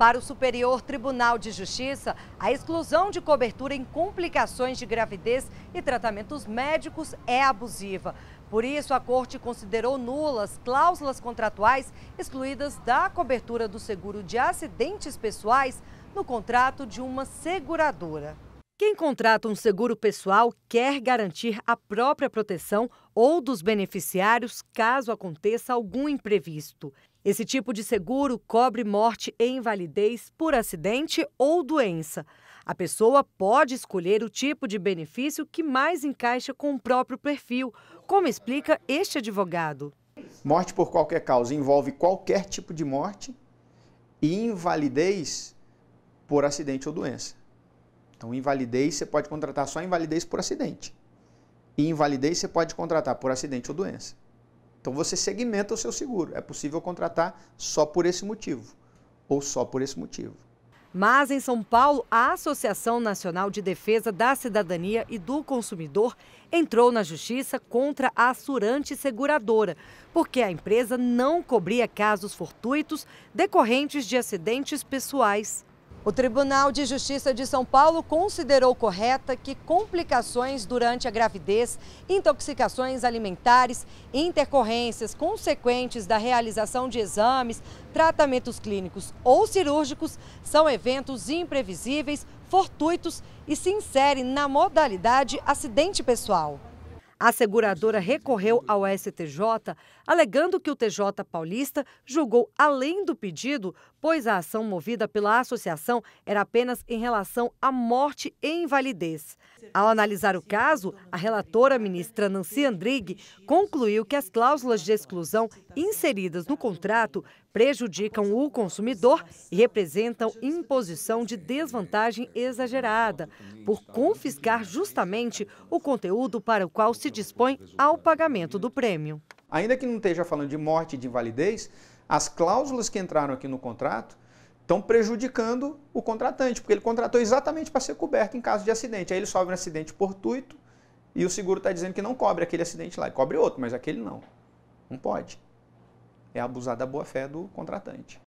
para o Superior Tribunal de Justiça a exclusão de cobertura em complicações de gravidez e tratamentos médicos é abusiva. Por isso, a Corte considerou nulas cláusulas contratuais excluídas da cobertura do seguro de acidentes pessoais no contrato de uma seguradora. Quem contrata um seguro pessoal quer garantir a própria proteção ou dos beneficiários caso aconteça algum imprevisto. Esse tipo de seguro cobre morte e invalidez por acidente ou doença. A pessoa pode escolher o tipo de benefício que mais encaixa com o próprio perfil, como explica este advogado. Morte por qualquer causa envolve qualquer tipo de morte e invalidez por acidente ou doença. Então, invalidez você pode contratar só invalidez por acidente. E invalidez você pode contratar por acidente ou doença. Então, você segmenta o seu seguro. É possível contratar só por esse motivo ou só por esse motivo. Mas em São Paulo, a Associação Nacional de Defesa da Cidadania e do Consumidor entrou na justiça contra a Assurante Seguradora, porque a empresa não cobria casos fortuitos decorrentes de acidentes pessoais. O Tribunal de Justiça de São Paulo considerou correta que complicações durante a gravidez, intoxicações alimentares, intercorrências consequentes da realização de exames, tratamentos clínicos ou cirúrgicos são eventos imprevisíveis, fortuitos e se inserem na modalidade acidente pessoal. A seguradora recorreu ao STJ, alegando que o TJ paulista julgou além do pedido, pois a ação movida pela associação era apenas em relação à morte e invalidez. Ao analisar o caso, a relatora ministra Nancy Andrighi concluiu que as cláusulas de exclusão inseridas no contrato prejudicam o consumidor e representam imposição de desvantagem exagerada, por confiscar justamente o conteúdo para o qual se dispõe ao pagamento do prêmio. Ainda que não esteja falando de morte e de invalidez, as cláusulas que entraram aqui no contrato estão prejudicando o contratante, porque ele contratou exatamente para ser coberto em caso de acidente. Aí ele sofre um acidente fortuito e o seguro está dizendo que não cobre aquele acidente lá, cobre outro, mas aquele não. Não pode é abusar da boa-fé do contratante.